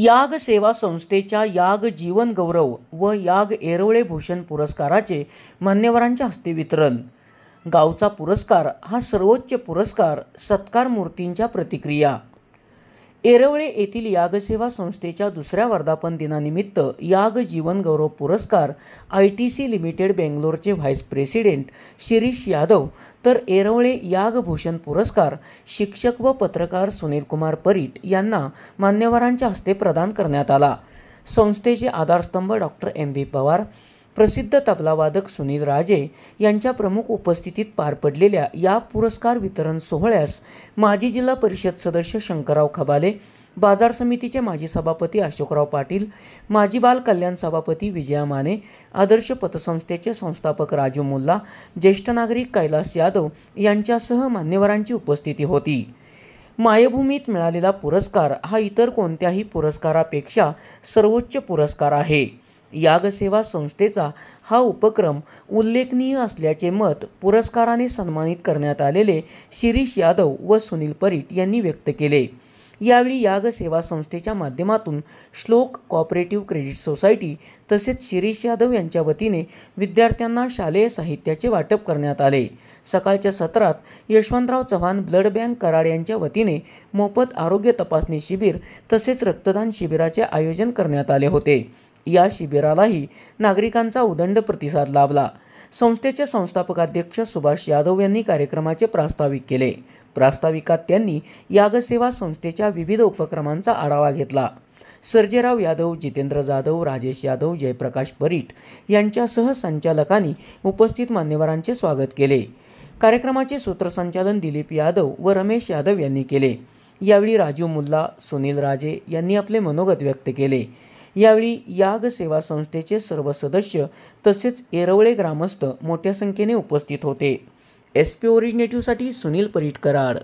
याग सेवा संस्थेच्या याग जीवन गौरव व याग एरवळे भूषण पुरस्काराचे मान्यवरांच्या हस्ते वितरण गावचा पुरस्कार हा सर्वोच्च पुरस्कार सत्कार मूर्तींच्या प्रतिक्रिया एरवळे येथील यागसेवा संस्थेच्या दुसऱ्या वर्धापन दिनानिमित्त याग जीवन गौरव पुरस्कार आय टी सी लिमिटेड बेंगलोरचे व्हाईस प्रेसिडेंट शिरीष यादव तर येरवळे यागभूषण पुरस्कार शिक्षक व पत्रकार सुनीलकुमार परीट यांना मान्यवरांच्या हस्ते प्रदान करण्यात आला संस्थेचे आधारस्तंभ डॉक्टर एम व्ही पवार प्रसिद्ध तबलावादक सुनील राजे यांच्या प्रमुख उपस्थितीत पार पडलेल्या या पुरस्कार वितरण सोहळ्यास माजी जिल्हा परिषद सदस्य शंकरराव खबाले बाजार समितीचे माजी सभापती अशोकराव पाटील माजी बाल कल्याण सभापती विजया माने आदर्श पतसंस्थेचे संस्थापक राजू मुल्ला ज्येष्ठ नागरिक कैलास यादव यांच्यासह मान्यवरांची उपस्थिती होती मायभूमीत मिळालेला पुरस्कार हा इतर कोणत्याही पुरस्कारापेक्षा सर्वोच्च पुरस्कार आहे यागसेवा संस्थेचा हा उपक्रम उल्लेखनीय असल्याचे मत पुरस्काराने सन्मानित करण्यात आलेले शिरीष यादव व सुनील परीट यांनी व्यक्त केले यावेळी याग सेवा संस्थेच्या माध्यमातून श्लोक कॉपरेटिव्ह क्रेडिट सोसायटी तसेच शिरीष यादव यांच्या वतीने विद्यार्थ्यांना शालेय साहित्याचे वाटप करण्यात आले सकाळच्या सत्रात यशवंतराव चव्हाण ब्लड बँक कराड यांच्या वतीने मोफत आरोग्य तपासणी शिबिर तसेच रक्तदान शिबिराचे आयोजन करण्यात आले होते या शिबिरालाही नागरिकांचा उदंड प्रतिसाद लाभला संस्थेचे संस्थापकाध्यक्ष सुभाष यादव यांनी कार्यक्रमाचे प्रास्ताविक केले प्रास्ताविकात त्यांनी यागसेवा संस्थेच्या विविध उपक्रमांचा आढावा घेतला सर्जेराव यादव जितेंद्र जाधव राजेश यादव जयप्रकाश परीट यांच्यासह संचालकांनी उपस्थित मान्यवरांचे स्वागत केले कार्यक्रमाचे सूत्रसंचालन दिलीप यादव व रमेश यादव यांनी केले यावेळी राजू मुल्ला सुनील राजे यांनी आपले मनोगत व्यक्त केले यावेळी याग सेवा संस्थेचे सर्व सदस्य तसेच येरवळे ग्रामस्थ मोठ्या संख्येने उपस्थित होते एस पी ओरिजिनेटिव्हसाठी सुनील परीटकराड